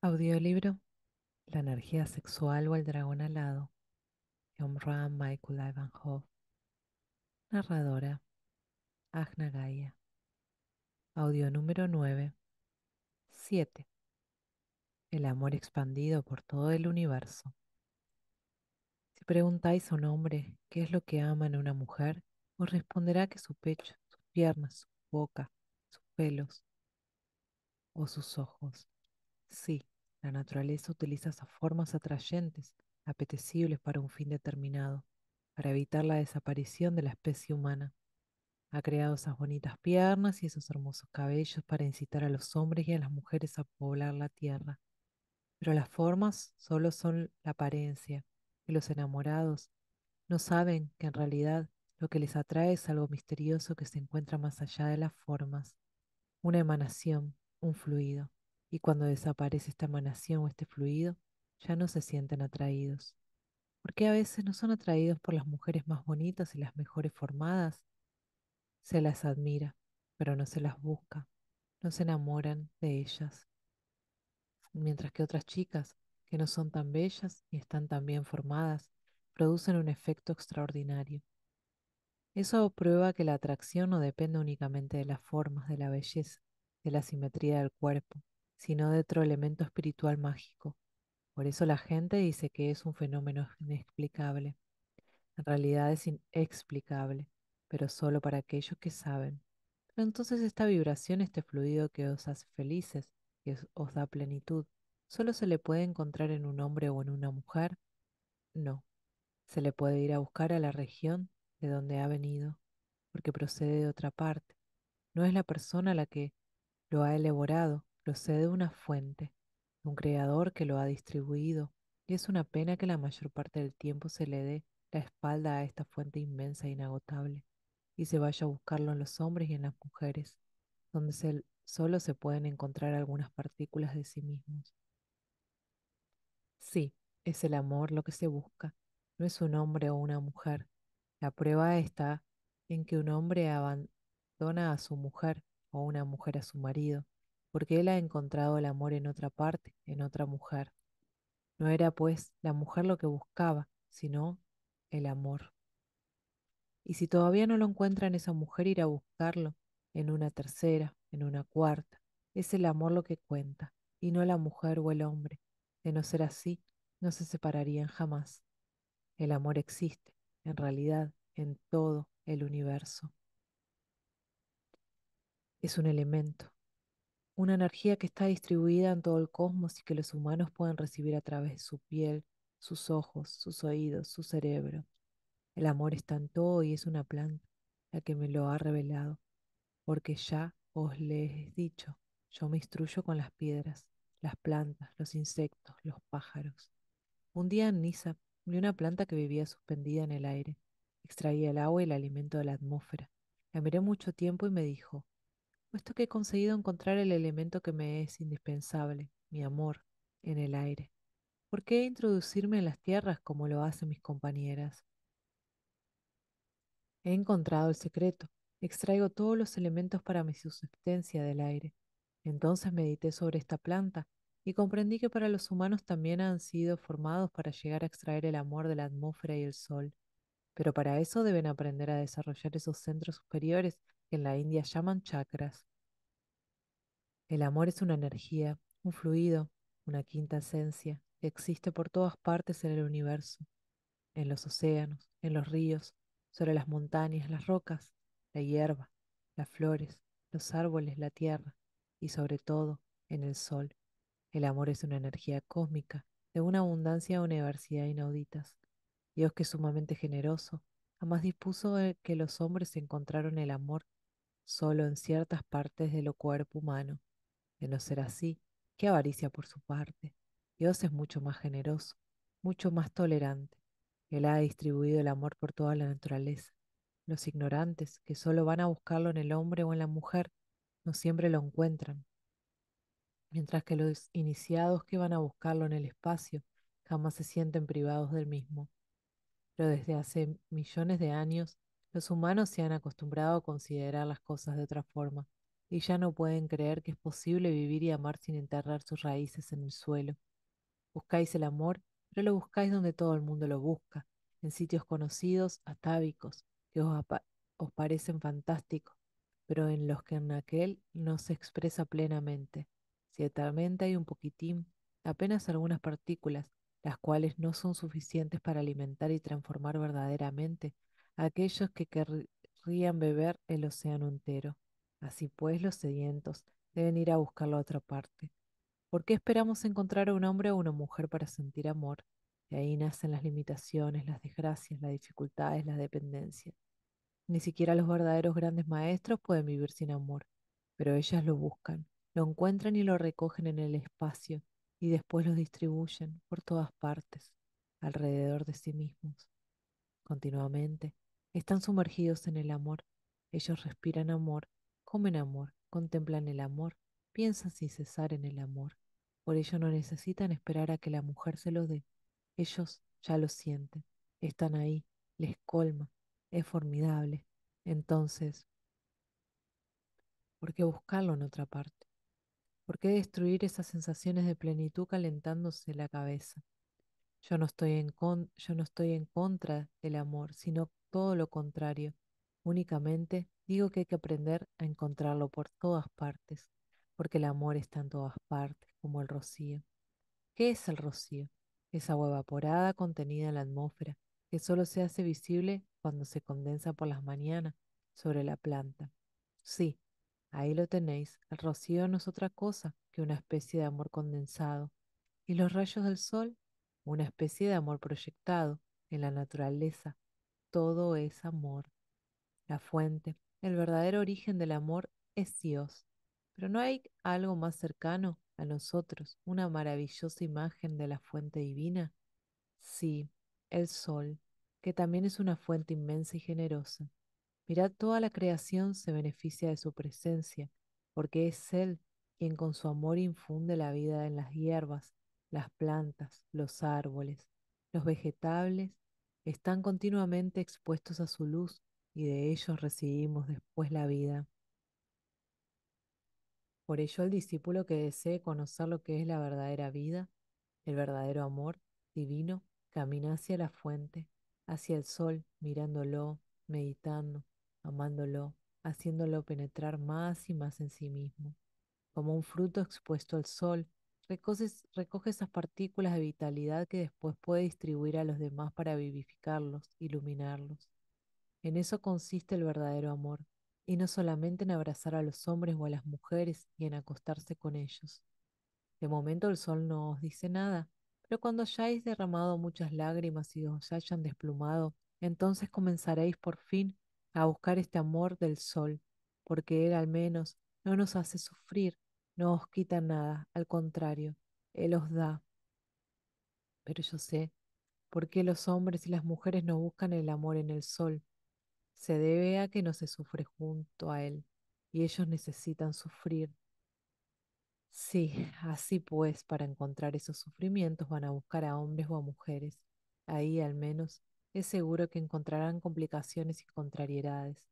Audiolibro La energía sexual o el dragón alado de Ram Michael Ivanhoe. Narradora Agna Gaia Audio número 9 7 El amor expandido por todo el universo Si preguntáis a un hombre qué es lo que ama en una mujer, os responderá que su pecho, sus piernas, su boca, sus pelos o sus ojos. Sí, la naturaleza utiliza esas formas atrayentes, apetecibles para un fin determinado, para evitar la desaparición de la especie humana. Ha creado esas bonitas piernas y esos hermosos cabellos para incitar a los hombres y a las mujeres a poblar la tierra. Pero las formas solo son la apariencia, y los enamorados no saben que en realidad lo que les atrae es algo misterioso que se encuentra más allá de las formas, una emanación, un fluido y cuando desaparece esta emanación o este fluido, ya no se sienten atraídos. Porque a veces no son atraídos por las mujeres más bonitas y las mejores formadas. Se las admira, pero no se las busca, no se enamoran de ellas. Mientras que otras chicas, que no son tan bellas y están tan bien formadas, producen un efecto extraordinario. Eso prueba que la atracción no depende únicamente de las formas, de la belleza, de la simetría del cuerpo, sino de otro elemento espiritual mágico. Por eso la gente dice que es un fenómeno inexplicable. En realidad es inexplicable, pero solo para aquellos que saben. Pero entonces esta vibración, este fluido que os hace felices, que os da plenitud, solo se le puede encontrar en un hombre o en una mujer. No, se le puede ir a buscar a la región de donde ha venido, porque procede de otra parte. No es la persona la que lo ha elaborado, procede de una fuente, de un creador que lo ha distribuido, y es una pena que la mayor parte del tiempo se le dé la espalda a esta fuente inmensa e inagotable, y se vaya a buscarlo en los hombres y en las mujeres, donde solo se pueden encontrar algunas partículas de sí mismos. Sí, es el amor lo que se busca, no es un hombre o una mujer. La prueba está en que un hombre abandona a su mujer o una mujer a su marido porque él ha encontrado el amor en otra parte, en otra mujer. No era pues la mujer lo que buscaba, sino el amor. Y si todavía no lo encuentra en esa mujer, ir a buscarlo en una tercera, en una cuarta. Es el amor lo que cuenta, y no la mujer o el hombre. De no ser así, no se separarían jamás. El amor existe, en realidad, en todo el universo. Es un elemento, una energía que está distribuida en todo el cosmos y que los humanos pueden recibir a través de su piel, sus ojos, sus oídos, su cerebro. El amor está en todo y es una planta la que me lo ha revelado, porque ya os les he dicho, yo me instruyo con las piedras, las plantas, los insectos, los pájaros. Un día en Niza vi una planta que vivía suspendida en el aire. Extraía el agua y el alimento de la atmósfera. La miré mucho tiempo y me dijo, puesto que he conseguido encontrar el elemento que me es indispensable, mi amor, en el aire. ¿Por qué introducirme en las tierras como lo hacen mis compañeras? He encontrado el secreto. Extraigo todos los elementos para mi subsistencia del aire. Entonces medité sobre esta planta y comprendí que para los humanos también han sido formados para llegar a extraer el amor de la atmósfera y el sol. Pero para eso deben aprender a desarrollar esos centros superiores que en la India llaman chakras. El amor es una energía, un fluido, una quinta esencia que existe por todas partes en el universo, en los océanos, en los ríos, sobre las montañas, las rocas, la hierba, las flores, los árboles, la tierra y sobre todo en el sol. El amor es una energía cósmica de una abundancia de universidad inauditas. Dios que es sumamente generoso, jamás dispuso eh, que los hombres encontraron el amor solo en ciertas partes de lo cuerpo humano. De no ser así, qué avaricia por su parte. Dios es mucho más generoso, mucho más tolerante. Él ha distribuido el amor por toda la naturaleza. Los ignorantes, que solo van a buscarlo en el hombre o en la mujer, no siempre lo encuentran. Mientras que los iniciados que van a buscarlo en el espacio jamás se sienten privados del mismo. Pero desde hace millones de años los humanos se han acostumbrado a considerar las cosas de otra forma, y ya no pueden creer que es posible vivir y amar sin enterrar sus raíces en el suelo. Buscáis el amor, pero lo buscáis donde todo el mundo lo busca, en sitios conocidos, atávicos, que os, parecen fantásticos, pero en los que en aquel no se expresa plenamente. Ciertamente hay un poquitín, apenas algunas partículas, las cuales no son suficientes para alimentar y transformar verdaderamente aquellos que querrían beber el océano entero. Así pues, los sedientos deben ir a buscarlo a otra parte. ¿Por qué esperamos encontrar a un hombre o una mujer para sentir amor? De ahí nacen las limitaciones, las desgracias, las dificultades, las dependencias. Ni siquiera los verdaderos grandes maestros pueden vivir sin amor, pero ellas lo buscan, lo encuentran y lo recogen en el espacio y después lo distribuyen por todas partes, alrededor de sí mismos. Continuamente, están sumergidos en el amor. Ellos respiran amor, comen amor, contemplan el amor, piensan sin cesar en el amor. Por ello no necesitan esperar a que la mujer se lo dé. Ellos ya lo sienten, están ahí, les colma, es formidable. Entonces, ¿por qué buscarlo en otra parte? ¿Por qué destruir esas sensaciones de plenitud calentándose la cabeza? Yo no estoy en, con, yo no estoy en contra del amor, sino todo lo contrario. Únicamente digo que hay que aprender a encontrarlo por todas partes, porque el amor está en todas partes, como el rocío. ¿Qué es el rocío? Es agua evaporada contenida en la atmósfera, que solo se hace visible cuando se condensa por las mañanas sobre la planta. Sí, ahí lo tenéis, el rocío no es otra cosa que una especie de amor condensado, y los rayos del sol, una especie de amor proyectado en la naturaleza todo es amor. La fuente, el verdadero origen del amor es Dios. Pero no hay algo más cercano a nosotros, una maravillosa imagen de la fuente divina. Sí, el sol, que también es una fuente inmensa y generosa. Mirad, toda la creación se beneficia de su presencia, porque es Él quien con su amor infunde la vida en las hierbas, las plantas, los árboles, los vegetales están continuamente expuestos a su luz y de ellos recibimos después la vida. Por ello el discípulo que desee conocer lo que es la verdadera vida, el verdadero amor divino, camina hacia la fuente, hacia el sol, mirándolo, meditando, amándolo, haciéndolo penetrar más y más en sí mismo, como un fruto expuesto al sol recoge esas partículas de vitalidad que después puede distribuir a los demás para vivificarlos, iluminarlos. En eso consiste el verdadero amor, y no solamente en abrazar a los hombres o a las mujeres y en acostarse con ellos. De momento el sol no os dice nada, pero cuando hayáis derramado muchas lágrimas y os hayan desplumado, entonces comenzaréis por fin a buscar este amor del sol, porque él al menos no nos hace sufrir no os quita nada, al contrario, Él os da. Pero yo sé por qué los hombres y las mujeres no buscan el amor en el sol. Se debe a que no se sufre junto a Él y ellos necesitan sufrir. Sí, así pues, para encontrar esos sufrimientos van a buscar a hombres o a mujeres. Ahí al menos es seguro que encontrarán complicaciones y contrariedades,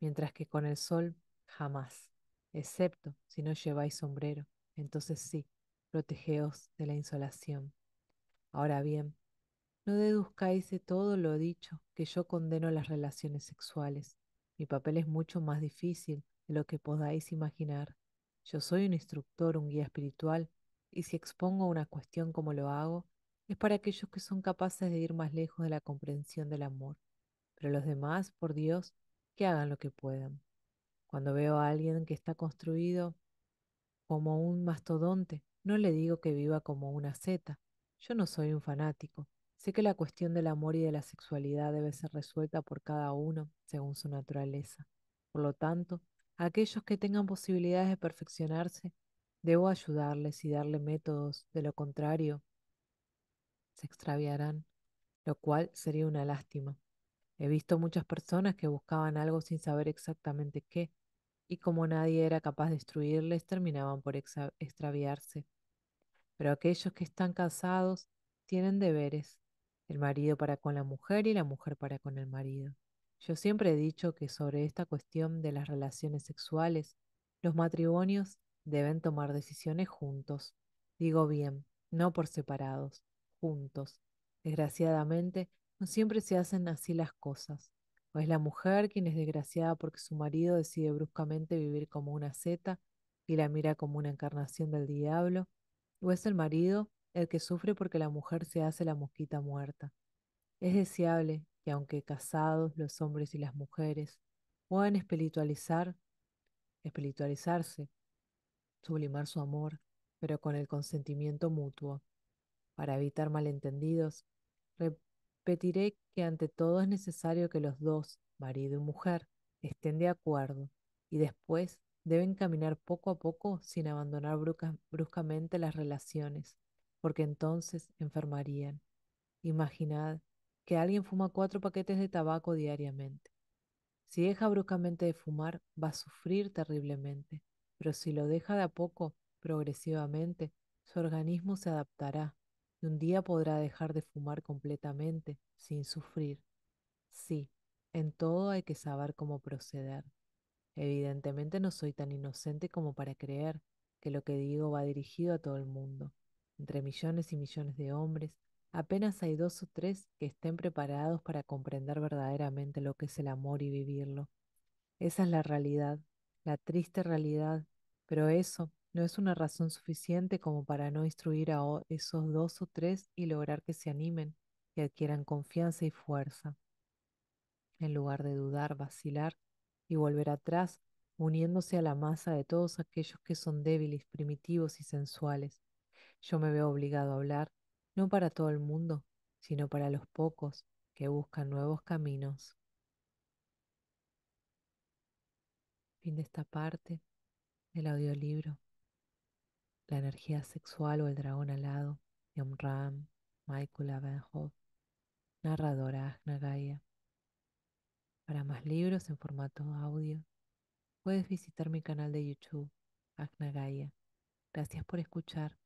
mientras que con el sol jamás excepto si no lleváis sombrero, entonces sí, protegeos de la insolación. Ahora bien, no deduzcáis de todo lo dicho que yo condeno las relaciones sexuales. Mi papel es mucho más difícil de lo que podáis imaginar. Yo soy un instructor, un guía espiritual, y si expongo una cuestión como lo hago, es para aquellos que son capaces de ir más lejos de la comprensión del amor. Pero los demás, por Dios, que hagan lo que puedan. Cuando veo a alguien que está construido como un mastodonte, no le digo que viva como una seta. Yo no soy un fanático. Sé que la cuestión del amor y de la sexualidad debe ser resuelta por cada uno según su naturaleza. Por lo tanto, aquellos que tengan posibilidades de perfeccionarse, debo ayudarles y darle métodos. De lo contrario, se extraviarán, lo cual sería una lástima. He visto muchas personas que buscaban algo sin saber exactamente qué, y como nadie era capaz de destruirles, terminaban por extraviarse. Pero aquellos que están casados tienen deberes, el marido para con la mujer y la mujer para con el marido. Yo siempre he dicho que sobre esta cuestión de las relaciones sexuales, los matrimonios deben tomar decisiones juntos. Digo bien, no por separados, juntos. Desgraciadamente, no siempre se hacen así las cosas o es la mujer quien es desgraciada porque su marido decide bruscamente vivir como una seta y la mira como una encarnación del diablo, o es el marido el que sufre porque la mujer se hace la mosquita muerta. Es deseable que aunque casados los hombres y las mujeres puedan espiritualizar, espiritualizarse, sublimar su amor, pero con el consentimiento mutuo, para evitar malentendidos, Repetiré que ante todo es necesario que los dos, marido y mujer, estén de acuerdo y después deben caminar poco a poco sin abandonar bruscamente las relaciones, porque entonces enfermarían. Imaginad que alguien fuma cuatro paquetes de tabaco diariamente. Si deja bruscamente de fumar, va a sufrir terriblemente, pero si lo deja de a poco, progresivamente, su organismo se adaptará y un día podrá dejar de fumar completamente, sin sufrir. Sí, en todo hay que saber cómo proceder. Evidentemente no soy tan inocente como para creer que lo que digo va dirigido a todo el mundo. Entre millones y millones de hombres, apenas hay dos o tres que estén preparados para comprender verdaderamente lo que es el amor y vivirlo. Esa es la realidad, la triste realidad, pero eso no es una razón suficiente como para no instruir a esos dos o tres y lograr que se animen, que adquieran confianza y fuerza. En lugar de dudar, vacilar y volver atrás, uniéndose a la masa de todos aquellos que son débiles, primitivos y sensuales. Yo me veo obligado a hablar, no para todo el mundo, sino para los pocos que buscan nuevos caminos. Fin de esta parte del audiolibro la energía sexual o el dragón alado, Yom Ram, Michael Abenhoff, narradora Agna Para más libros en formato audio, puedes visitar mi canal de YouTube, Agna Gracias por escuchar.